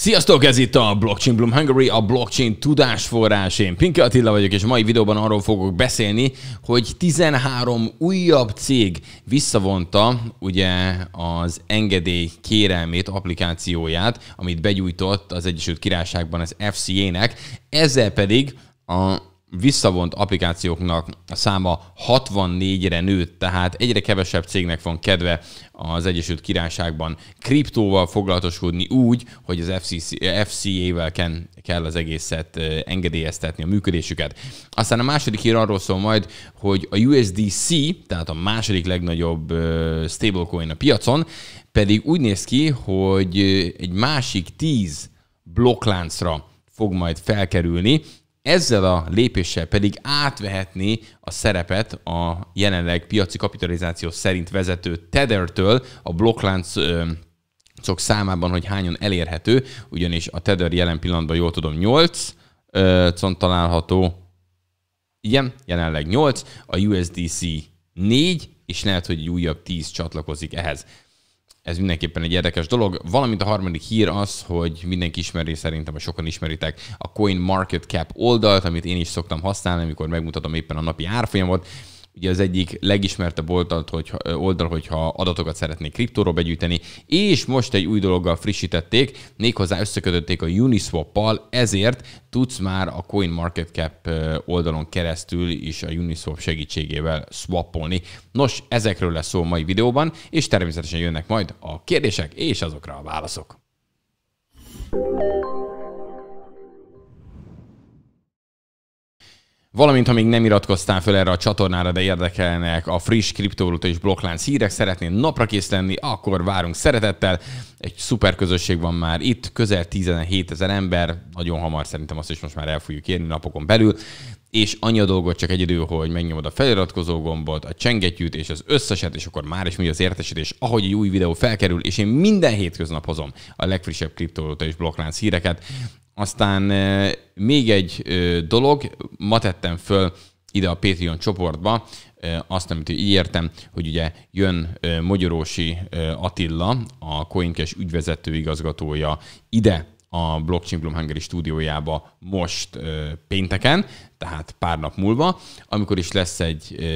Sziasztok, ez itt a Blockchain Bloom Hungary, a blockchain tudásforrás. Én Pinke Attila vagyok, és mai videóban arról fogok beszélni, hogy 13 újabb cég visszavonta ugye az engedély kérelmét, applikációját, amit begyújtott az Egyesült Királyságban az FCA-nek, ezzel pedig a visszavont applikációknak a száma 64-re nőtt, tehát egyre kevesebb cégnek van kedve az Egyesült Királyságban kriptóval foglalatoskodni úgy, hogy az FCA-vel kell az egészet engedélyeztetni a működésüket. Aztán a második hír arról szól majd, hogy a USDC, tehát a második legnagyobb stablecoin a piacon, pedig úgy néz ki, hogy egy másik 10 blokkláncra fog majd felkerülni, ezzel a lépéssel pedig átvehetné a szerepet a jelenleg piaci kapitalizáció szerint vezető Tether-től a blokklánc cok számában, hogy hányan elérhető, ugyanis a Tether jelen pillanatban, jól tudom, 8 con található, igen, jelenleg 8, a USDC 4, és lehet, hogy egy újabb 10 csatlakozik ehhez ez mindenképpen egy érdekes dolog. Valamint a harmadik hír az, hogy mindenki ismeri, szerintem, vagy sokan ismeritek a Coin Market Cap oldalt, amit én is szoktam használni, amikor megmutatom éppen a napi árfolyamot ugye az egyik legismertebb oldal, hogy, oldal, hogyha adatokat szeretnék kriptóról begyűjteni, és most egy új dologgal frissítették, méghozzá összekötötték a Uniswap-pal, ezért tudsz már a CoinMarketCap oldalon keresztül is a Uniswap segítségével swapolni. Nos, ezekről lesz szó a mai videóban, és természetesen jönnek majd a kérdések és azokra a válaszok. thank you Valamint, ha még nem iratkoztál fel erre a csatornára, de érdekelnek a friss kriptovaluta és blokklánc hírek, szeretnél napra kész lenni, akkor várunk szeretettel. Egy szuper közösség van már itt, közel 17 ezer ember, nagyon hamar szerintem azt is most már el fogjuk érni napokon belül, és annyi a dolgot csak egy idő, hogy megnyomod a feliratkozó gombot, a csengetyűt és az összeset, és akkor már is mi az értesítés, ahogy egy új videó felkerül, és én minden hétköznap hozom a legfrissebb kriptovaluta és blokklánc híreket, aztán még egy dolog, ma tettem föl ide a Patreon csoportba, azt, amit így értem, hogy ugye jön Magyarósi Attila, a Coinkes ügyvezető igazgatója ide a Blockchain Bloom Hungary stúdiójába most pénteken, tehát pár nap múlva, amikor is lesz egy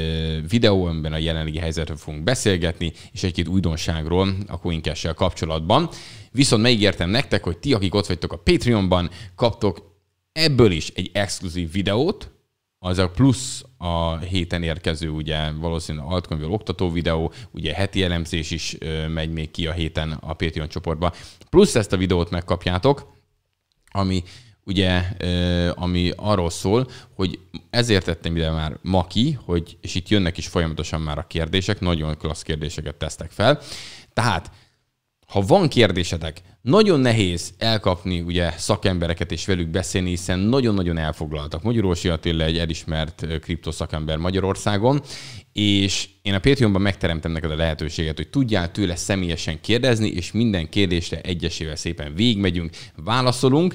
videó, amiben a jelenlegi helyzetről fogunk beszélgetni, és egy-két újdonságról a coincash kapcsolatban. Viszont megígértem nektek, hogy ti, akik ott vagytok a Patreonban, kaptok ebből is egy exkluzív videót, az a plusz a héten érkező, ugye valószínűleg altkönyvből oktató videó, ugye heti elemzés is megy még ki a héten a Patreon csoportba. Plusz ezt a videót megkapjátok, ami ugye, ami arról szól, hogy ezért tettem ide már ma ki, hogy, és itt jönnek is folyamatosan már a kérdések, nagyon klassz kérdéseket tesztek fel. Tehát ha van kérdésetek, nagyon nehéz elkapni ugye szakembereket és velük beszélni, hiszen nagyon-nagyon elfoglaltak. Magyarorsi Attila egy elismert kriptoszakember Magyarországon, és én a Patreonban megteremtem neked a lehetőséget, hogy tudjál tőle személyesen kérdezni, és minden kérdésre egyesével szépen végigmegyünk, válaszolunk,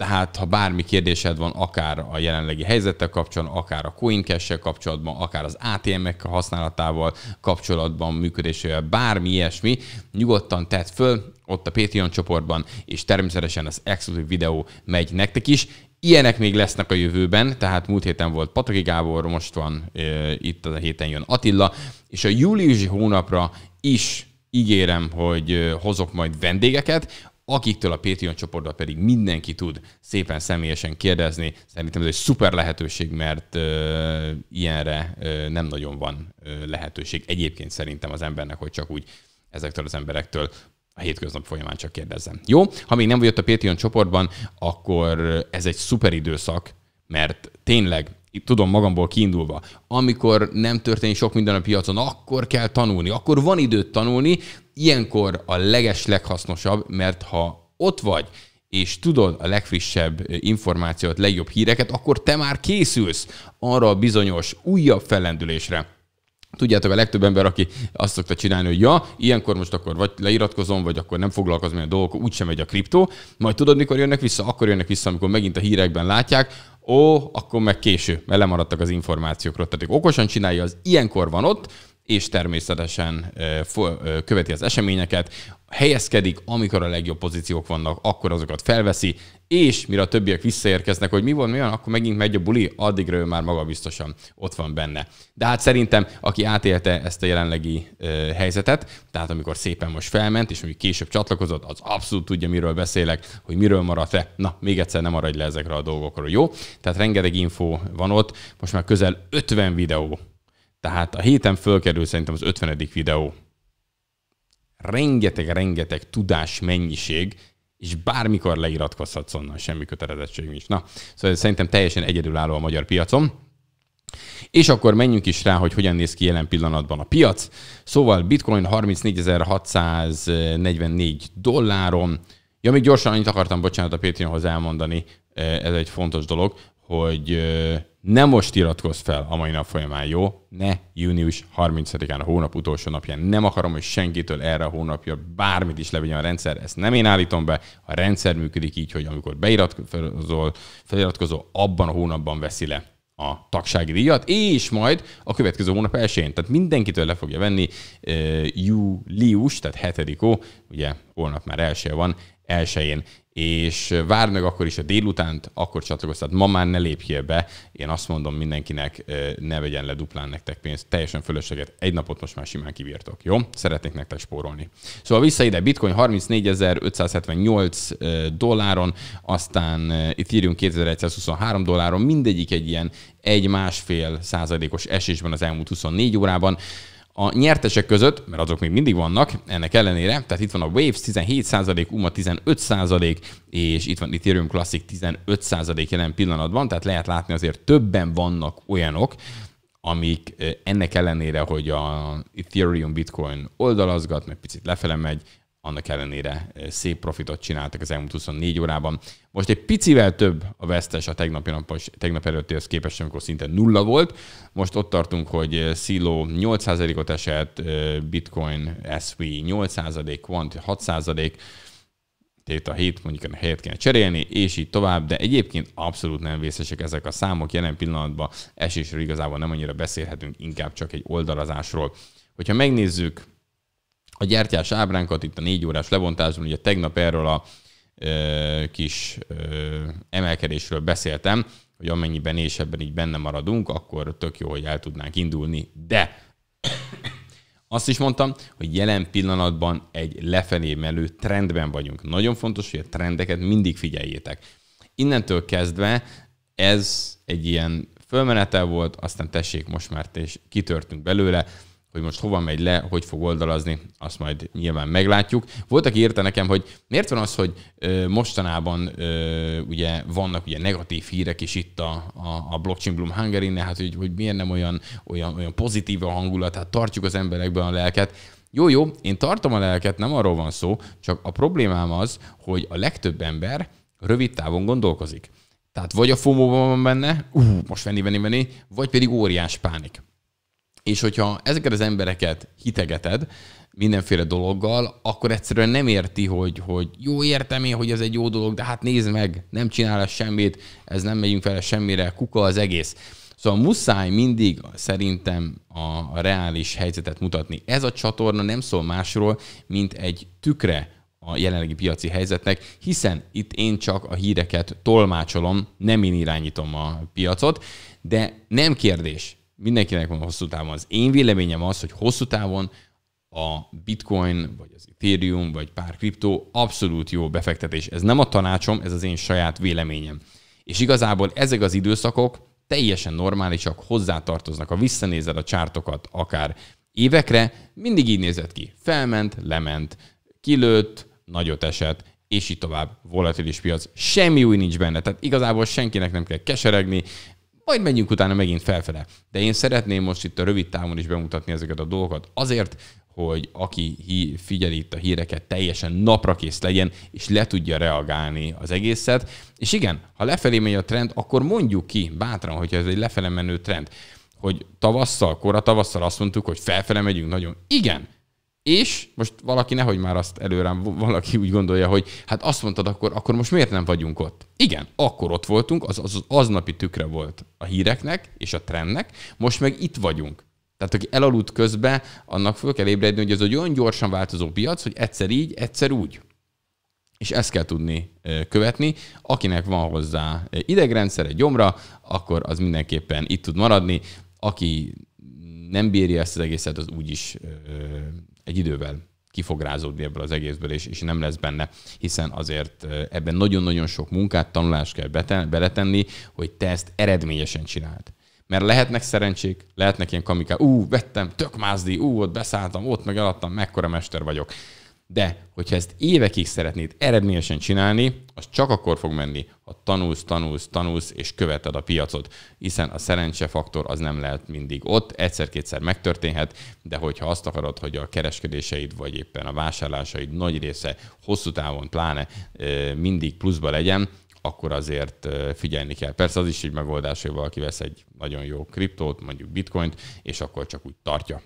tehát, ha bármi kérdésed van, akár a jelenlegi helyzettel kapcsolatban, akár a coincash kapcsolatban, akár az ATM-ek használatával kapcsolatban, működésével, bármi ilyesmi, nyugodtan tedd föl ott a Patreon csoportban, és természetesen az exkluzív videó megy nektek is. Ilyenek még lesznek a jövőben, tehát múlt héten volt Pataki Gábor, most van e, itt a héten jön Attila, és a júliusi hónapra is ígérem, hogy hozok majd vendégeket, akiktől a Patreon csoportban pedig mindenki tud szépen személyesen kérdezni. Szerintem ez egy szuper lehetőség, mert ö, ilyenre ö, nem nagyon van ö, lehetőség. Egyébként szerintem az embernek, hogy csak úgy ezektől az emberektől a hétköznap folyamán csak kérdezzem. Jó, ha még nem vagy ott a Patreon csoportban, akkor ez egy szuper időszak, mert tényleg, tudom magamból kiindulva, amikor nem történik sok minden a piacon, akkor kell tanulni, akkor van időt tanulni, ilyenkor a leges leghasznosabb, mert ha ott vagy, és tudod a legfrissebb információt, legjobb híreket, akkor te már készülsz arra a bizonyos újabb fellendülésre, Tudjátok, a legtöbb ember, aki azt szokta csinálni, hogy ja, ilyenkor most akkor vagy leiratkozom, vagy akkor nem foglalkozom ilyen dolgok, úgysem megy a kriptó, majd tudod, mikor jönnek vissza, akkor jönnek vissza, amikor megint a hírekben látják, ó, akkor meg késő, mert lemaradtak az információkról. Tehát, okosan csinálja, az ilyenkor van ott, és természetesen követi az eseményeket, helyezkedik, amikor a legjobb pozíciók vannak, akkor azokat felveszi, és mire a többiek visszaérkeznek, hogy mi van, mi van, akkor megint megy a buli, addigra ő már biztosan ott van benne. De hát szerintem, aki átélte ezt a jelenlegi ö, helyzetet, tehát amikor szépen most felment, és mondjuk később csatlakozott, az abszolút tudja, miről beszélek, hogy miről maradt le. Na, még egyszer nem maradj le ezekre a dolgokról, jó? Tehát rengeteg info van ott, most már közel 50 videó tehát a héten fölkerül szerintem az 50. videó. Rengeteg-rengeteg tudás mennyiség, és bármikor leiratkozhatsz onnan, semmi kötelezettség nincs. Na, szóval szerintem teljesen egyedülálló a magyar piacon. És akkor menjünk is rá, hogy hogyan néz ki jelen pillanatban a piac. Szóval Bitcoin 34.644 dolláron. Ja, még gyorsan annyit akartam, bocsánat, a Patreonhoz elmondani, ez egy fontos dolog, hogy nem most iratkozz fel a mai nap folyamán, jó? Ne június 30-án, a hónap utolsó napján. Nem akarom, hogy senkitől erre a hónapja bármit is levegye a rendszer. Ezt nem én állítom be. A rendszer működik így, hogy amikor beiratkozol, feliratkozol, abban a hónapban veszi le a tagsági díjat, és majd a következő hónap elsőjén. Tehát mindenkitől le fogja venni eh, július, tehát ó, ugye holnap már első van, elsőjén és várd meg akkor is a délutánt, akkor csatlakozz. Tehát ma már ne lépjél be. Én azt mondom mindenkinek, ne vegyen le duplán nektek pénzt. Teljesen fölösleget. Egy napot most már simán kivírtok. Jó? Szeretnék nektek spórolni. Szóval vissza ide Bitcoin 34.578 dolláron, aztán Ethereum 2123 dolláron, mindegyik egy ilyen egy másfél százalékos esésben az elmúlt 24 órában. A nyertesek között, mert azok még mindig vannak, ennek ellenére, tehát itt van a Waves 17%, UMA 15%, és itt van Ethereum Classic 15% jelen pillanatban, tehát lehet látni azért többen vannak olyanok, amik eh, ennek ellenére, hogy a Ethereum Bitcoin oldalazgat, meg picit lefele megy, annak ellenére eh, szép profitot csináltak az elmúlt 24 órában. Most egy picivel több a vesztes a tegnapi napos, tegnap előttihez képest, amikor szinte nulla volt. Most ott tartunk, hogy eh, Silo 8%-ot esett, eh, Bitcoin SV 8%, Quant 6%, Theta 7 mondjuk a helyet kéne cserélni, és így tovább, de egyébként abszolút nem vészesek ezek a számok. Jelen pillanatban esésről igazából nem annyira beszélhetünk, inkább csak egy oldalazásról. Hogyha megnézzük a gyertyás ábránkat itt a négy órás levontásban, ugye tegnap erről a ö, kis ö, emelkedésről beszéltem, hogy amennyiben és ebben így benne maradunk, akkor tök jó, hogy el tudnánk indulni, de azt is mondtam, hogy jelen pillanatban egy lefelé menő trendben vagyunk. Nagyon fontos, hogy a trendeket mindig figyeljétek. Innentől kezdve ez egy ilyen fölmenetel volt, aztán tessék, most már és kitörtünk belőle, hogy most hova megy le, hogy fog oldalazni, azt majd nyilván meglátjuk. Volt, aki írta nekem, hogy miért van az, hogy mostanában ugye vannak ugye negatív hírek is itt a, a, a Blockchain Bloom hungary hát hogy, hogy miért nem olyan, olyan, olyan pozitív a hangulat, hát tartjuk az emberekben a lelket. Jó, jó, én tartom a lelket, nem arról van szó, csak a problémám az, hogy a legtöbb ember rövid távon gondolkozik. Tehát vagy a fomo van benne, ú, most venni, venni, venni, vagy pedig óriás pánik. És hogyha ezeket az embereket hitegeted mindenféle dologgal, akkor egyszerűen nem érti, hogy, hogy jó értem én, hogy ez egy jó dolog, de hát nézd meg, nem csinál semmit, ez nem megyünk fel semmire, kuka az egész. Szóval muszáj mindig szerintem a, a reális helyzetet mutatni. Ez a csatorna nem szól másról, mint egy tükre a jelenlegi piaci helyzetnek, hiszen itt én csak a híreket tolmácsolom, nem én irányítom a piacot, de nem kérdés, mindenkinek van hosszú távon. Az én véleményem az, hogy hosszú távon a bitcoin, vagy az ethereum, vagy pár kriptó abszolút jó befektetés. Ez nem a tanácsom, ez az én saját véleményem. És igazából ezek az időszakok teljesen normálisak, hozzátartoznak. Ha visszanézed a csártokat akár évekre, mindig így nézett ki. Felment, lement, kilőtt, nagyot esett, és így tovább volatilis piac. Semmi új nincs benne, tehát igazából senkinek nem kell keseregni, majd menjünk utána megint felfele. De én szeretném most itt a rövid távon is bemutatni ezeket a dolgokat azért, hogy aki figyeli itt a híreket, teljesen naprakész legyen, és le tudja reagálni az egészet. És igen, ha lefelé megy a trend, akkor mondjuk ki bátran, hogyha ez egy lefele menő trend, hogy tavasszal, kora tavasszal azt mondtuk, hogy felfele megyünk nagyon. Igen, és most valaki nehogy már azt előre, valaki úgy gondolja, hogy hát azt mondtad akkor, akkor most miért nem vagyunk ott? Igen, akkor ott voltunk, az, az, az aznapi tükre volt a híreknek és a trendnek, most meg itt vagyunk. Tehát aki elaludt közben, annak föl kell ébredni, hogy ez egy olyan gyorsan változó piac, hogy egyszer így, egyszer úgy. És ezt kell tudni követni. Akinek van hozzá egy gyomra, akkor az mindenképpen itt tud maradni. Aki nem bírja ezt az egészet, az úgy is egy idővel ki fog rázódni ebből az egészből, és, és nem lesz benne, hiszen azért ebben nagyon-nagyon sok munkát, tanulást kell beten, beletenni, hogy te ezt eredményesen csináld. Mert lehetnek szerencsék, lehetnek ilyen kamiká, ú, vettem, tök mázdi, ú, ott beszálltam, ott meg eladtam, mekkora mester vagyok. De, hogyha ezt évekig szeretnéd eredményesen csinálni, az csak akkor fog menni, ha tanulsz, tanulsz, tanulsz, és követed a piacot. Hiszen a szerencse faktor, az nem lehet mindig ott, egyszer-kétszer megtörténhet, de hogyha azt akarod, hogy a kereskedéseid, vagy éppen a vásárlásaid nagy része hosszú távon pláne mindig pluszba legyen, akkor azért figyelni kell. Persze az is egy megoldás, hogy valaki vesz egy nagyon jó kriptót, mondjuk bitcoint, és akkor csak úgy tartja.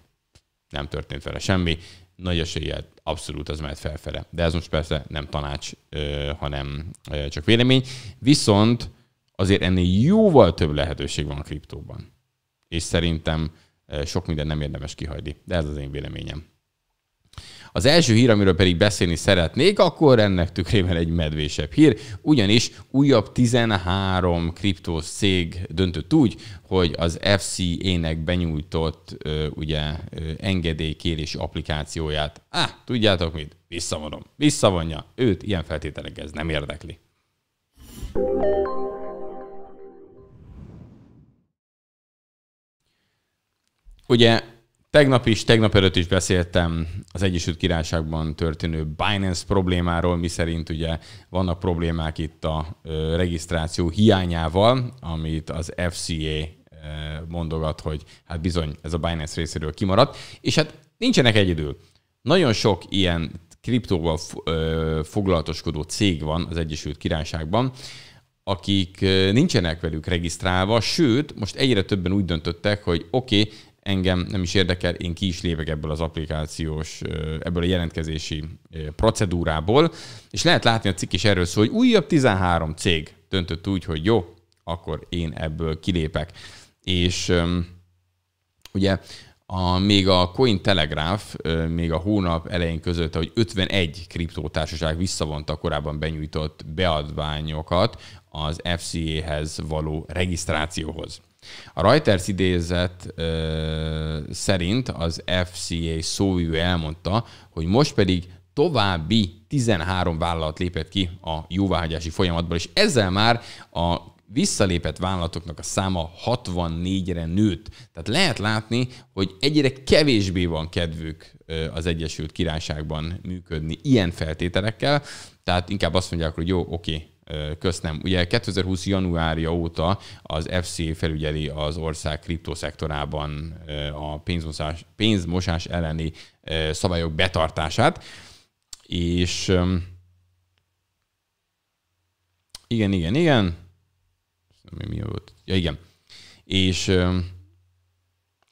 Nem történt vele semmi, nagy eséllyel abszolút az mehet felfele. De ez most persze nem tanács, hanem csak vélemény. Viszont azért ennél jóval több lehetőség van a kriptóban. És szerintem sok minden nem érdemes kihagyni. De ez az én véleményem. Az első hír, amiről pedig beszélni szeretnék, akkor ennek tükrében egy medvésebb hír, ugyanis újabb 13 kriptos cég döntött úgy, hogy az FCA-nek benyújtott ugye, engedélykérési applikációját, á, tudjátok mit, visszavonom, visszavonja, őt ilyen feltételek ez nem érdekli. Ugye Tegnap is, tegnap előtt is beszéltem az Egyesült Királyságban történő Binance problémáról, miszerint ugye vannak problémák itt a regisztráció hiányával, amit az FCA mondogat, hogy hát bizony ez a Binance részéről kimaradt, és hát nincsenek egyedül. Nagyon sok ilyen kriptóval foglalatoskodó cég van az Egyesült Királyságban, akik nincsenek velük regisztrálva, sőt, most egyre többen úgy döntöttek, hogy oké, okay, engem nem is érdekel, én ki is lépek ebből az applikációs, ebből a jelentkezési procedúrából, és lehet látni a cikk is erről szól, hogy újabb 13 cég döntött úgy, hogy jó, akkor én ebből kilépek. És ugye a, még a Coin Telegraph még a hónap elején közölte, hogy 51 kriptótársaság visszavonta a korábban benyújtott beadványokat az FCA-hez való regisztrációhoz. A Reuters idézet ö, szerint az FCA szóvivő elmondta, hogy most pedig további 13 vállalat lépett ki a jóváhagyási folyamatból, és ezzel már a visszalépett vállalatoknak a száma 64-re nőtt. Tehát lehet látni, hogy egyre kevésbé van kedvük az Egyesült Királyságban működni ilyen feltételekkel, tehát inkább azt mondják, hogy jó, oké, köszönöm Ugye 2020 januárja óta az FC felügyeli az ország kriptoszektorában a pénzmosás, pénzmosás elleni szabályok betartását, és igen, igen, igen, szóval mi volt? Ja, igen. És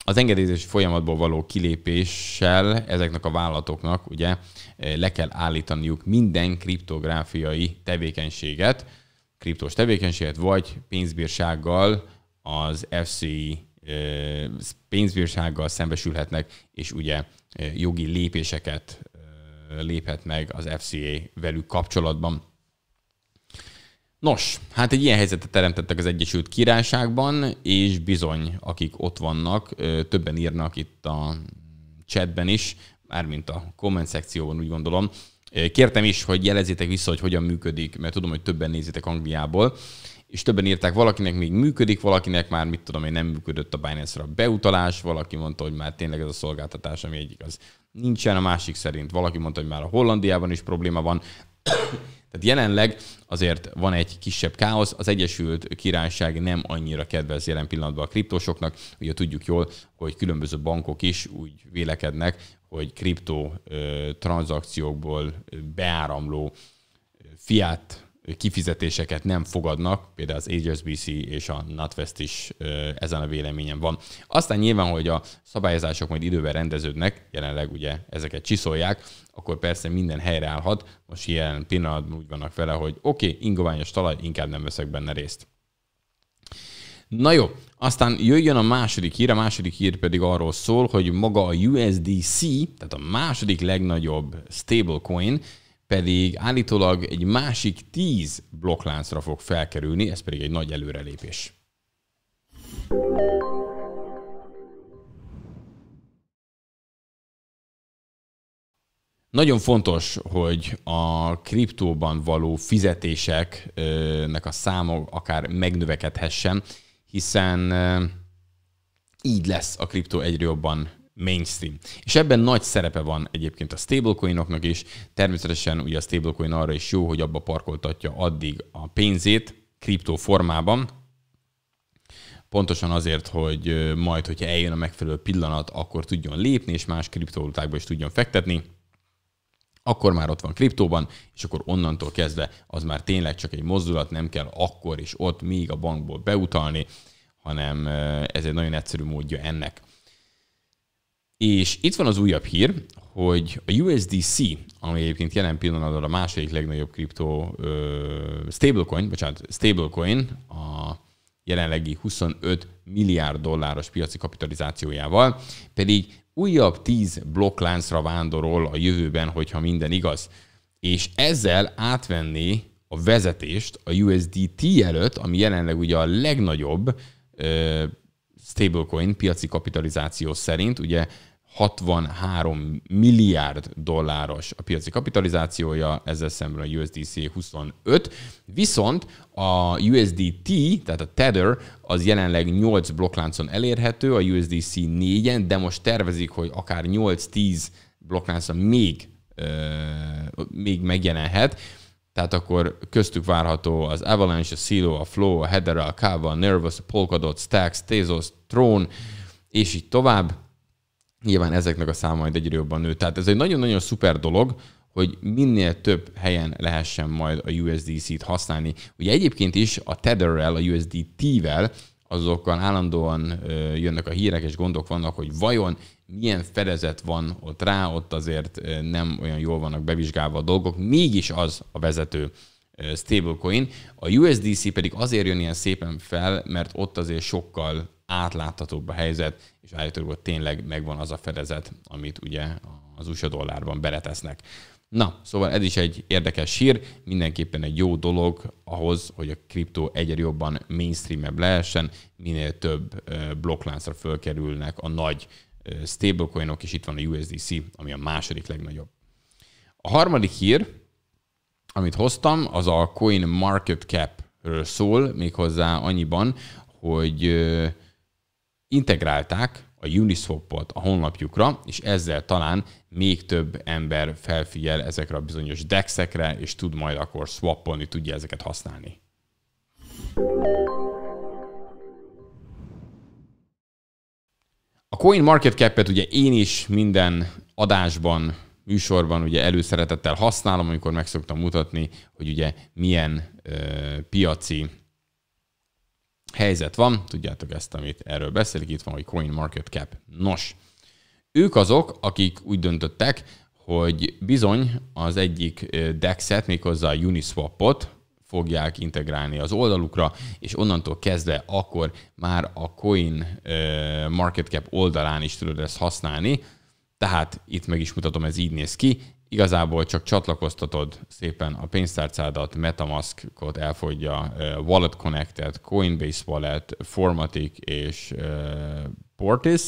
az engedélyezési folyamatból való kilépéssel ezeknek a vállalatoknak ugye eh, le kell állítaniuk minden kriptográfiai tevékenységet, kriptos tevékenységet, vagy pénzbírsággal az FCI eh, pénzbírsággal szembesülhetnek, és ugye eh, jogi lépéseket léphet meg az FCA velük kapcsolatban. Nos, hát egy ilyen helyzetet teremtettek az Egyesült Királyságban, és bizony, akik ott vannak, többen írnak itt a chatben is, mármint a komment szekcióban úgy gondolom. Kértem is, hogy jelezzétek vissza, hogy hogyan működik, mert tudom, hogy többen nézitek Angliából, és többen írták, valakinek még működik, valakinek már, mit tudom én, nem működött a Binance-ra beutalás, valaki mondta, hogy már tényleg ez a szolgáltatás, ami egyik az nincsen, a másik szerint valaki mondta, hogy már a Hollandiában is probléma van. Tehát jelenleg azért van egy kisebb káosz, az Egyesült Királyság nem annyira kedvez jelen pillanatban a kriptósoknak, ugye tudjuk jól, hogy különböző bankok is úgy vélekednek, hogy kriptó tranzakciókból beáramló fiat kifizetéseket nem fogadnak, például az HSBC és a NatWest is ezen a véleményen van. Aztán nyilván, hogy a szabályozások majd időben rendeződnek, jelenleg ugye ezeket csiszolják, akkor persze minden helyre állhat. Most ilyen pillanatban úgy vannak vele, hogy oké, okay, ingoványos talaj, inkább nem veszek benne részt. Na jó, aztán jöjjön a második hír, a második hír pedig arról szól, hogy maga a USDC, tehát a második legnagyobb stablecoin, pedig állítólag egy másik tíz blokkláncra fog felkerülni, ez pedig egy nagy előrelépés. Nagyon fontos, hogy a kriptóban való fizetéseknek a száma akár megnövekedhessen, hiszen így lesz a kriptó egyre jobban mainstream. És ebben nagy szerepe van egyébként a stablecoinoknak is. Természetesen ugye a stablecoin arra is jó, hogy abba parkoltatja addig a pénzét kriptó formában, pontosan azért, hogy majd, hogyha eljön a megfelelő pillanat, akkor tudjon lépni, és más kriptovalutákba is tudjon fektetni, akkor már ott van kriptóban, és akkor onnantól kezdve az már tényleg csak egy mozdulat, nem kell akkor és ott még a bankból beutalni, hanem ez egy nagyon egyszerű módja ennek. És itt van az újabb hír, hogy a USDC, ami egyébként jelen pillanatban a második legnagyobb kriptó stablecoin, bocsánat, stablecoin a jelenlegi 25 milliárd dolláros piaci kapitalizációjával, pedig újabb 10 blokkláncra vándorol a jövőben, hogyha minden igaz. És ezzel átvenni a vezetést a USDT előtt, ami jelenleg ugye a legnagyobb ö, stablecoin piaci kapitalizáció szerint, ugye 63 milliárd dolláros a piaci kapitalizációja, ezzel szemben a USDC 25, viszont a USDT, tehát a Tether, az jelenleg 8 blokkláncon elérhető, a USDC 4-en, de most tervezik, hogy akár 8-10 blokkláncon még, euh, még megjelenhet. Tehát akkor köztük várható az Avalanche, a Silo, a Flow, a Hedera, a Kava, a Nervous, a Polkadot, Stacks, Tezos, Tron, és így tovább nyilván ezeknek a száma majd egyre jobban nő. Tehát ez egy nagyon-nagyon szuper dolog, hogy minél több helyen lehessen majd a USDC-t használni. Ugye egyébként is a Tetherrel, a USDT-vel azokkal állandóan jönnek a hírek és gondok vannak, hogy vajon milyen fedezet van ott rá, ott azért nem olyan jól vannak bevizsgálva a dolgok, mégis az a vezető stablecoin. A USDC pedig azért jön ilyen szépen fel, mert ott azért sokkal átláthatóbb a helyzet, és állítólag ott tényleg megvan az a fedezet, amit ugye az USA dollárban beletesznek. Na, szóval ez is egy érdekes hír, mindenképpen egy jó dolog ahhoz, hogy a kriptó egyre jobban mainstream-ebb lehessen, minél több blokkláncra fölkerülnek a nagy stablecoinok, és itt van a USDC, ami a második legnagyobb. A harmadik hír, amit hoztam, az a Coin Market Cap-ről szól, méghozzá annyiban, hogy integrálták a Uniswap-ot a honlapjukra, és ezzel talán még több ember felfigyel ezekre a bizonyos dexekre, és tud majd akkor swapolni, tudja ezeket használni. A Coin Market Cap-et ugye én is minden adásban, műsorban ugye előszeretettel használom, amikor meg szoktam mutatni, hogy ugye milyen ö, piaci helyzet van, tudjátok ezt, amit erről beszélik, itt van, hogy Coin Market Cap. Nos, ők azok, akik úgy döntöttek, hogy bizony az egyik DEX-et, méghozzá a Uniswap-ot fogják integrálni az oldalukra, és onnantól kezdve akkor már a Coin Market Cap oldalán is tudod ezt használni, tehát itt meg is mutatom, ez így néz ki, igazából csak csatlakoztatod szépen a pénztárcádat, Metamaskot elfogyja, Wallet Connected, Coinbase Wallet, Formatic és Portis,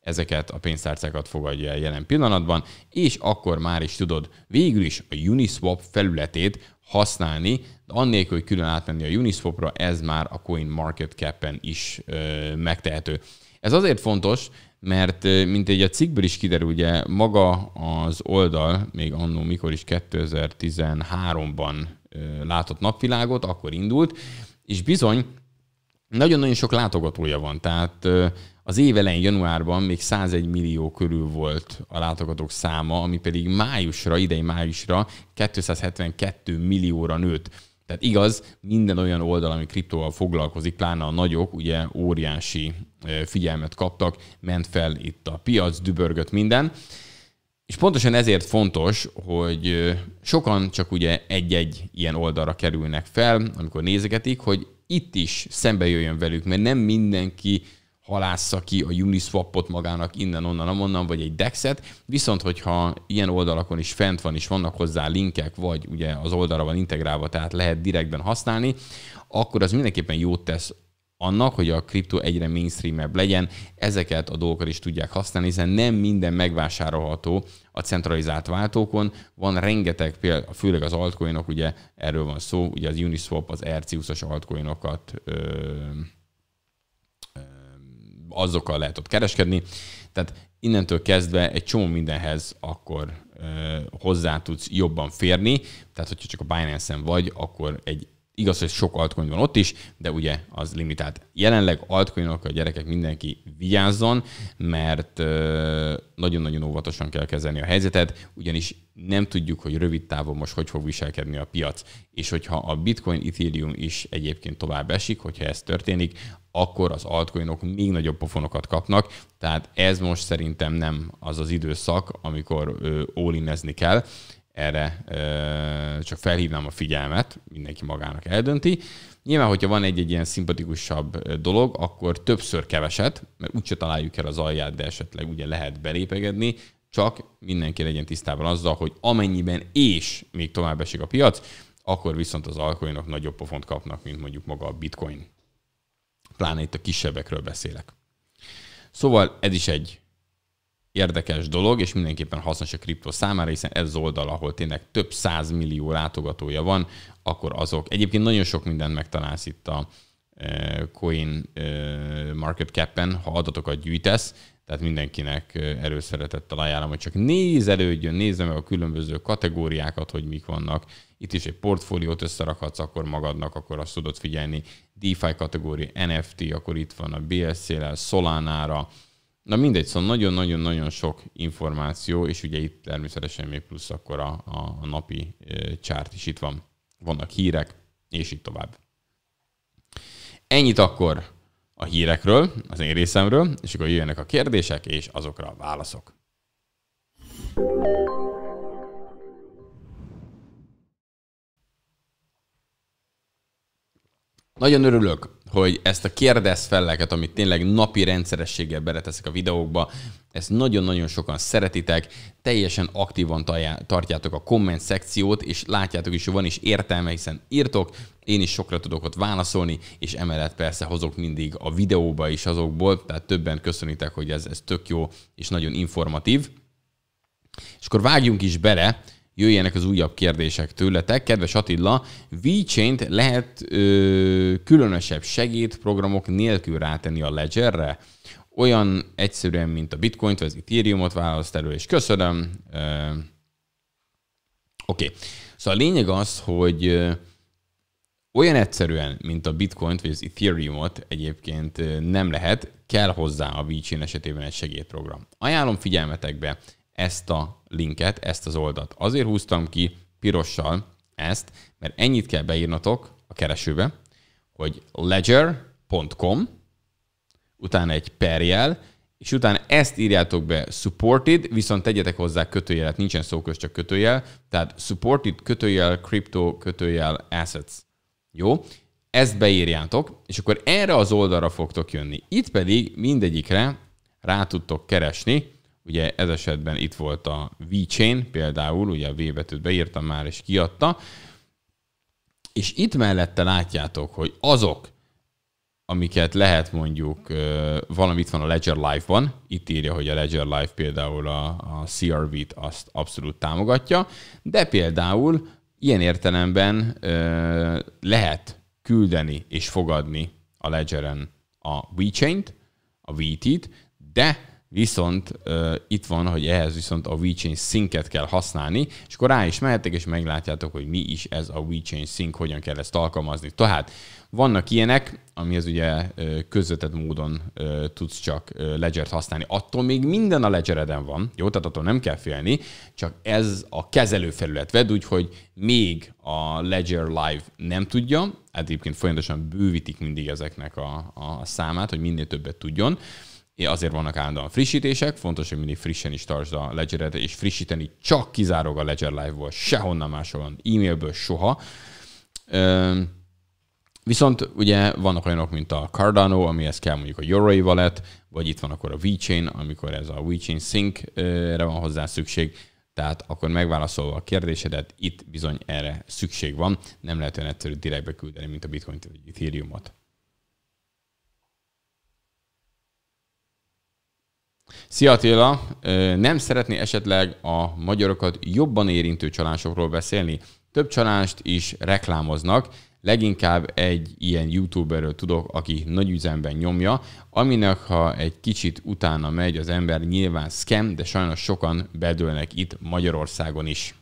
ezeket a pénztárcákat fogadja el jelen pillanatban, és akkor már is tudod végül is a Uniswap felületét használni, de annélkül, hogy külön átmenni a Uniswapra, ez már a Coin Market Cap-en is ö, megtehető. Ez azért fontos, mert mint egy a cikkből is kiderül, ugye maga az oldal még annó mikor is 2013-ban látott napvilágot, akkor indult, és bizony nagyon-nagyon sok látogatója van, tehát az év elején januárban még 101 millió körül volt a látogatók száma, ami pedig májusra, idei májusra 272 millióra nőtt. Tehát igaz, minden olyan oldal, ami kriptóval foglalkozik, pláne a nagyok, ugye óriási figyelmet kaptak, ment fel itt a piac, dübörgött minden. És pontosan ezért fontos, hogy sokan csak ugye egy-egy ilyen oldalra kerülnek fel, amikor nézegetik, hogy itt is szembe jöjjön velük, mert nem mindenki halássza ki a Uniswapot magának innen, onnan, amonnan, vagy egy dexet. viszont hogyha ilyen oldalakon is fent van, és vannak hozzá linkek, vagy ugye az oldalra van integrálva, tehát lehet direktben használni, akkor az mindenképpen jót tesz annak, hogy a kriptó egyre mainstreamebb legyen, ezeket a dolgokat is tudják használni, hiszen nem minden megvásárolható a centralizált váltókon. Van rengeteg, például, főleg az altcoinok, ugye erről van szó, ugye az Uniswap az RC20-as altcoinokat ö- azokkal lehet ott kereskedni. Tehát innentől kezdve egy csomó mindenhez akkor hozzá tudsz jobban férni, tehát hogyha csak a Binance-en vagy, akkor egy Igaz, hogy sok altcoin van ott is, de ugye az limitált. Jelenleg altcoinok a gyerekek mindenki vigyázzon, mert nagyon-nagyon óvatosan kell kezelni a helyzetet, ugyanis nem tudjuk, hogy rövid távon most hogy fog viselkedni a piac. És hogyha a bitcoin, ethereum is egyébként tovább esik, hogyha ez történik, akkor az altcoinok még nagyobb pofonokat kapnak, tehát ez most szerintem nem az az időszak, amikor all kell, erre csak felhívnám a figyelmet, mindenki magának eldönti. Nyilván, hogyha van egy-egy ilyen szimpatikusabb dolog, akkor többször keveset, mert úgyse találjuk el az alját, de esetleg ugye lehet belépegedni, csak mindenki legyen tisztában azzal, hogy amennyiben és még tovább esik a piac, akkor viszont az alkoholinok nagyobb pofont kapnak, mint mondjuk maga a bitcoin. Pláne itt a kisebbekről beszélek. Szóval ez is egy érdekes dolog, és mindenképpen hasznos a kriptó számára, hiszen ez az oldal, ahol tényleg több száz millió látogatója van, akkor azok. Egyébként nagyon sok mindent megtalálsz itt a e, Coin e, Market Cap-en, ha adatokat gyűjtesz, tehát mindenkinek előszeretettel ajánlom, hogy csak elődjön, nézze meg a különböző kategóriákat, hogy mik vannak. Itt is egy portfóliót összerakhatsz akkor magadnak, akkor azt tudod figyelni. DeFi kategória, NFT, akkor itt van a BSC-lel, Solana-ra, Na mindegy, szóval nagyon-nagyon-nagyon sok információ, és ugye itt természetesen még plusz akkor a, a napi csárt is itt van. Vannak hírek, és így tovább. Ennyit akkor a hírekről, az én részemről, és akkor jöjjenek a kérdések, és azokra a válaszok. Nagyon örülök, hogy ezt a kérdez felleket, amit tényleg napi rendszerességgel beleteszek a videókba, ezt nagyon-nagyon sokan szeretitek, teljesen aktívan tartjátok a komment szekciót, és látjátok is, hogy van is értelme, hiszen írtok, én is sokra tudok ott válaszolni, és emellett persze hozok mindig a videóba is azokból, tehát többen köszönitek, hogy ez, ez tök jó és nagyon informatív. És akkor vágjunk is bele, jöjjenek az újabb kérdések tőletek. Kedves Attila, v lehet ö, különösebb segédprogramok nélkül rátenni a Ledgerre? Olyan egyszerűen, mint a Bitcoint, vagy az Ethereumot választ elő, és köszönöm. Oké. Okay. Szóval a lényeg az, hogy olyan egyszerűen, mint a bitcoint vagy az ethereumot egyébként nem lehet, kell hozzá a VChain esetében egy segédprogram. Ajánlom figyelmetekbe ezt a linket, ezt az oldalt. Azért húztam ki pirossal ezt, mert ennyit kell beírnatok a keresőbe, hogy ledger.com, utána egy perjel, és utána ezt írjátok be supported, viszont tegyetek hozzá kötőjelet, nincsen szókös, csak kötőjel, tehát supported kötőjel, crypto kötőjel, assets. Jó? Ezt beírjátok, és akkor erre az oldalra fogtok jönni. Itt pedig mindegyikre rá tudtok keresni, Ugye ez esetben itt volt a VChain például, ugye a V betűt beírtam már és kiadta, és itt mellette látjátok, hogy azok, amiket lehet mondjuk, valami itt van a Ledger Live-ban, itt írja, hogy a Ledger Live például a, a CRV-t azt abszolút támogatja, de például ilyen értelemben lehet küldeni és fogadni a Ledgeren a WeChain-t, a VT-t, de Viszont uh, itt van, hogy ehhez viszont a WeChain Sync-et kell használni, és akkor rá is mehetek, és meglátjátok, hogy mi is ez a WeChain Sync, hogyan kell ezt alkalmazni. Tehát vannak ilyenek, amihez ugye közvetett módon uh, tudsz csak uh, ledger használni. Attól még minden a ledgereden van, jó, tehát attól nem kell félni, csak ez a kezelőfelület. Vedd úgy, hogy még a Ledger Live nem tudja, egyébként folyamatosan bővítik mindig ezeknek a, a számát, hogy minél többet tudjon, azért vannak állandóan frissítések, fontos, hogy mindig frissen is tartsd a ledgeret és frissíteni csak kizárólag a Ledger Live-ból, sehonnan máshonnan, e-mailből soha. viszont ugye vannak olyanok, mint a Cardano, amihez kell mondjuk a Yoroi Wallet, vagy itt van akkor a VeChain, amikor ez a VeChain Sync-re van hozzá szükség, tehát akkor megválaszolva a kérdésedet, itt bizony erre szükség van, nem lehet olyan egyszerű direktbe küldeni, mint a Bitcoin-t vagy ethereum Ethereum-ot. Szia Attila! Nem szeretné esetleg a magyarokat jobban érintő csalásokról beszélni? Több csalást is reklámoznak, leginkább egy ilyen youtuberről tudok, aki nagy üzemben nyomja, aminek ha egy kicsit utána megy az ember, nyilván scam, de sajnos sokan bedőlnek itt Magyarországon is.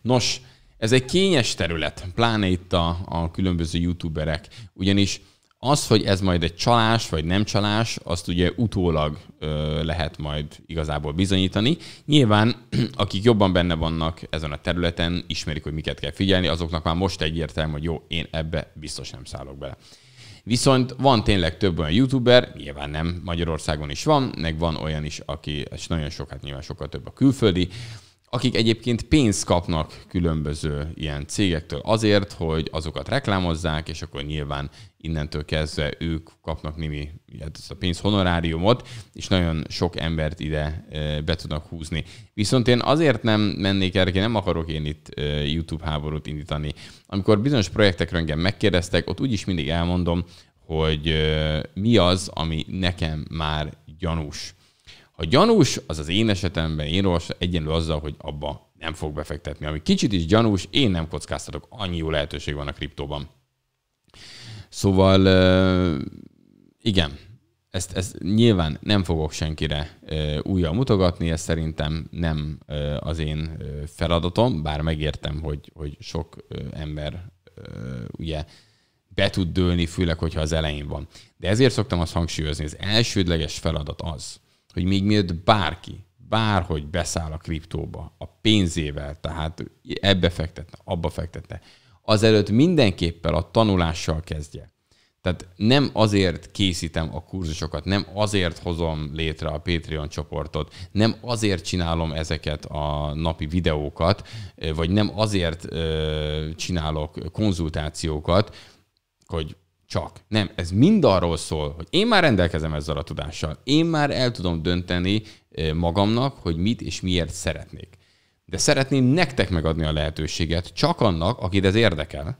Nos, ez egy kényes terület, pláne itt a, a különböző youtuberek, ugyanis az, hogy ez majd egy csalás vagy nem csalás, azt ugye utólag ö, lehet majd igazából bizonyítani. Nyilván, akik jobban benne vannak ezen a területen, ismerik, hogy miket kell figyelni, azoknak már most egyértelmű, hogy jó, én ebbe biztos nem szállok bele. Viszont van tényleg több olyan youtuber, nyilván nem Magyarországon is van, meg van olyan is, aki és nagyon sokat, nyilván sokkal több a külföldi, akik egyébként pénzt kapnak különböző ilyen cégektől azért, hogy azokat reklámozzák, és akkor nyilván innentől kezdve ők kapnak némi hát ezt a pénz honoráriumot, és nagyon sok embert ide e, be tudnak húzni. Viszont én azért nem mennék erre, nem akarok én itt e, YouTube háborút indítani. Amikor bizonyos projektekről engem megkérdeztek, ott úgyis mindig elmondom, hogy e, mi az, ami nekem már gyanús ha gyanús, az az én esetemben, én olvasom, egyenlő azzal, hogy abba nem fog befektetni. Ami kicsit is gyanús, én nem kockáztatok, annyi jó lehetőség van a kriptóban. Szóval igen, ezt, ezt nyilván nem fogok senkire újra mutogatni, ez szerintem nem az én feladatom, bár megértem, hogy, hogy sok ember ugye be tud dőlni, főleg, hogyha az elején van. De ezért szoktam azt hangsúlyozni, az elsődleges feladat az, hogy még mielőtt bárki, bárhogy beszáll a kriptóba, a pénzével, tehát ebbe fektetne, abba fektetne, azelőtt mindenképpen a tanulással kezdje. Tehát nem azért készítem a kurzusokat, nem azért hozom létre a Patreon csoportot, nem azért csinálom ezeket a napi videókat, vagy nem azért csinálok konzultációkat, hogy csak. Nem, ez mind arról szól, hogy én már rendelkezem ezzel a tudással. Én már el tudom dönteni magamnak, hogy mit és miért szeretnék. De szeretném nektek megadni a lehetőséget, csak annak, akit ez érdekel,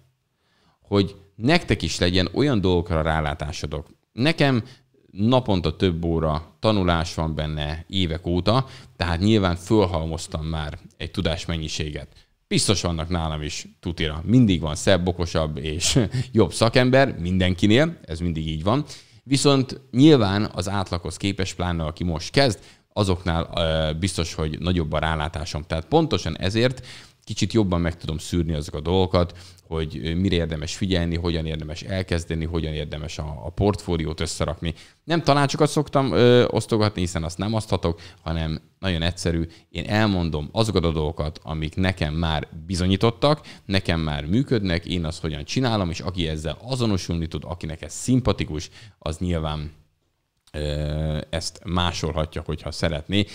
hogy nektek is legyen olyan dolgokra rálátásodok. Nekem naponta több óra tanulás van benne évek óta, tehát nyilván fölhalmoztam már egy tudásmennyiséget Biztos vannak nálam is tutira. Mindig van szebb, okosabb és jobb szakember mindenkinél, ez mindig így van. Viszont nyilván az átlaghoz képes, pláne aki most kezd, azoknál biztos, hogy nagyobb a rálátásom. Tehát pontosan ezért kicsit jobban meg tudom szűrni azokat a dolgokat, hogy mire érdemes figyelni, hogyan érdemes elkezdeni, hogyan érdemes a, a portfóliót összerakni. Nem tanácsokat szoktam ö, osztogatni, hiszen azt nem oszthatok, hanem nagyon egyszerű, én elmondom azokat a dolgokat, amik nekem már bizonyítottak, nekem már működnek, én azt hogyan csinálom, és aki ezzel azonosulni tud, akinek ez szimpatikus, az nyilván ezt másolhatja, hogyha szeretné.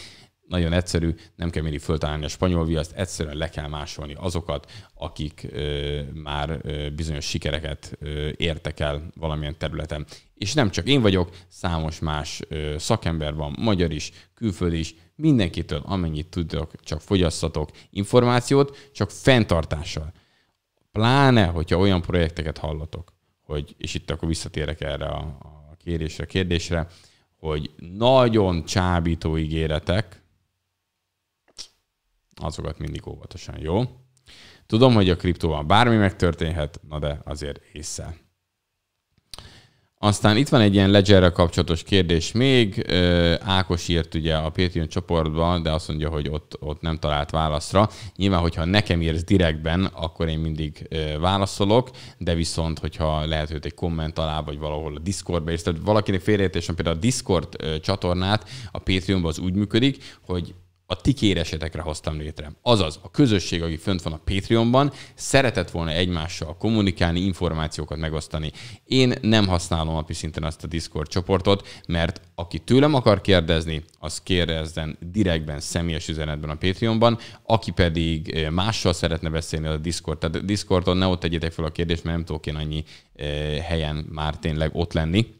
Nagyon egyszerű, nem kell mindig föltalálni a spanyol viaszt, egyszerűen le kell másolni azokat, akik ö, már ö, bizonyos sikereket ö, értek el valamilyen területen. És nem csak én vagyok, számos más ö, szakember van, magyar is, külföld is, mindenkitől amennyit tudok, csak fogyasszatok információt, csak fenntartással. Pláne, hogyha olyan projekteket hallatok, hogy, és itt akkor visszatérek erre a, a kérésre, kérdésre, hogy nagyon csábító ígéretek, azokat mindig óvatosan, jó? Tudom, hogy a kriptóban bármi megtörténhet, na de azért észre. Aztán itt van egy ilyen ledgerrel kapcsolatos kérdés még. Ákos írt ugye a Patreon csoportban, de azt mondja, hogy ott, ott nem talált válaszra. Nyilván, hogyha nekem írsz direktben, akkor én mindig válaszolok, de viszont, hogyha lehet, hogy egy komment alá, vagy valahol a discord írsz. Tehát valakinek félreértésen például a Discord csatornát a Patreonban az úgy működik, hogy a ti kéresetekre hoztam létre. Azaz, a közösség, aki fönt van a Patreonban, szeretett volna egymással kommunikálni, információkat megosztani. Én nem használom napi szinten azt a Discord csoportot, mert aki tőlem akar kérdezni, az kérdezzen direktben, személyes üzenetben a Patreonban, aki pedig eh, mással szeretne beszélni, a Discord. Tehát a Discordon ne ott tegyétek fel a kérdést, mert nem tudok én annyi eh, helyen már tényleg ott lenni.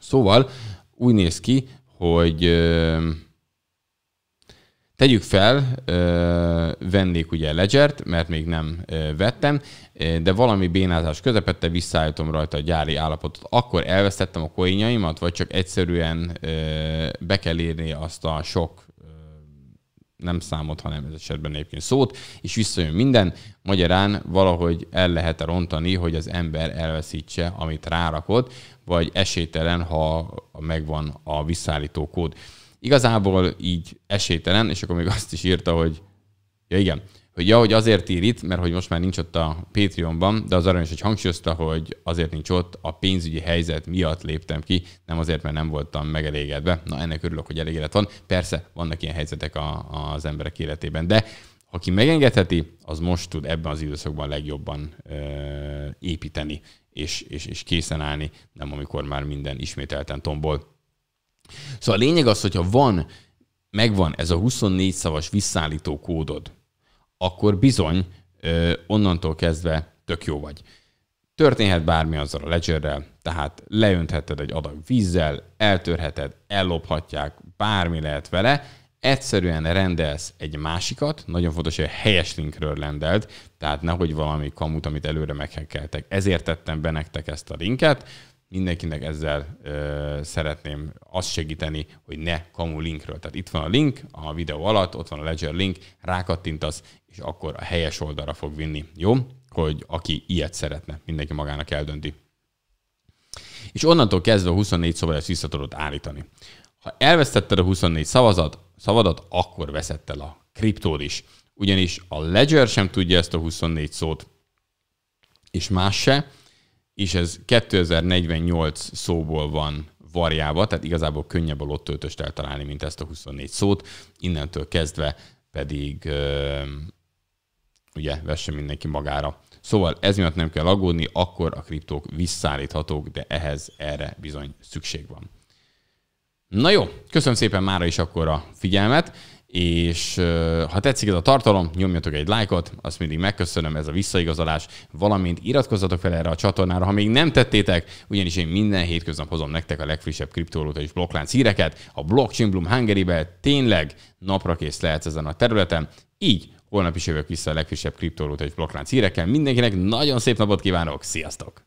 Szóval úgy néz ki, hogy eh, Tegyük fel, vennék ugye Ledgert, mert még nem vettem, de valami bénázás közepette visszaállítom rajta a gyári állapotot. Akkor elvesztettem a koinjaimat, vagy csak egyszerűen be kell érni azt a sok nem számot, hanem ez esetben egyébként szót, és visszajön minden. Magyarán valahogy el lehet rontani, hogy az ember elveszítse, amit rárakod, vagy esélytelen, ha megvan a visszaállító kód. Igazából így esélytelen, és akkor még azt is írta, hogy ja igen, hogy ja, hogy azért ír itt, mert hogy most már nincs ott a Patreonban, de az arra is, hogy hangsúlyozta, hogy azért nincs ott, a pénzügyi helyzet miatt léptem ki, nem azért, mert nem voltam megelégedve. Na, ennek örülök, hogy elégedett van. Persze, vannak ilyen helyzetek a, az emberek életében, de aki megengedheti, az most tud ebben az időszakban legjobban ö, építeni és, és, és készen állni, nem amikor már minden ismételten tombol. Szóval a lényeg az, hogyha van, megvan ez a 24 szavas visszaállító kódod, akkor bizony ö, onnantól kezdve tök jó vagy. Történhet bármi azzal a ledgerrel, tehát leöntheted egy adag vízzel, eltörheted, ellophatják, bármi lehet vele, egyszerűen rendelsz egy másikat, nagyon fontos, hogy a helyes linkről rendelt, tehát nehogy valami kamut, amit előre meghekkeltek. Ezért tettem be nektek ezt a linket, mindenkinek ezzel ö, szeretném azt segíteni, hogy ne kamu linkről. Tehát itt van a link, a videó alatt, ott van a Ledger link, rákattintasz, és akkor a helyes oldalra fog vinni. Jó? Hogy aki ilyet szeretne, mindenki magának eldönti. És onnantól kezdve a 24 szóval ezt vissza tudod állítani. Ha elvesztetted a 24 szavazat, szavadat, akkor veszett el a kriptód is. Ugyanis a Ledger sem tudja ezt a 24 szót, és más se, és ez 2048 szóból van varjába, tehát igazából könnyebb a lottöltöst eltalálni, mint ezt a 24 szót. Innentől kezdve pedig ugye vesse mindenki magára. Szóval ez miatt nem kell aggódni, akkor a kriptók visszaállíthatók, de ehhez erre bizony szükség van. Na jó, köszönöm szépen mára is akkor a figyelmet és ha tetszik ez a tartalom, nyomjatok egy lájkot, azt mindig megköszönöm, ez a visszaigazolás, valamint iratkozzatok fel erre a csatornára, ha még nem tettétek, ugyanis én minden hétköznap hozom nektek a legfrissebb kriptolóta és blokklánc híreket, a Blockchain Bloom hungary tényleg tényleg naprakész lehet ezen a területen, így holnap is jövök vissza a legfrissebb kriptolóta és blokklánc hírekkel. Mindenkinek nagyon szép napot kívánok, sziasztok!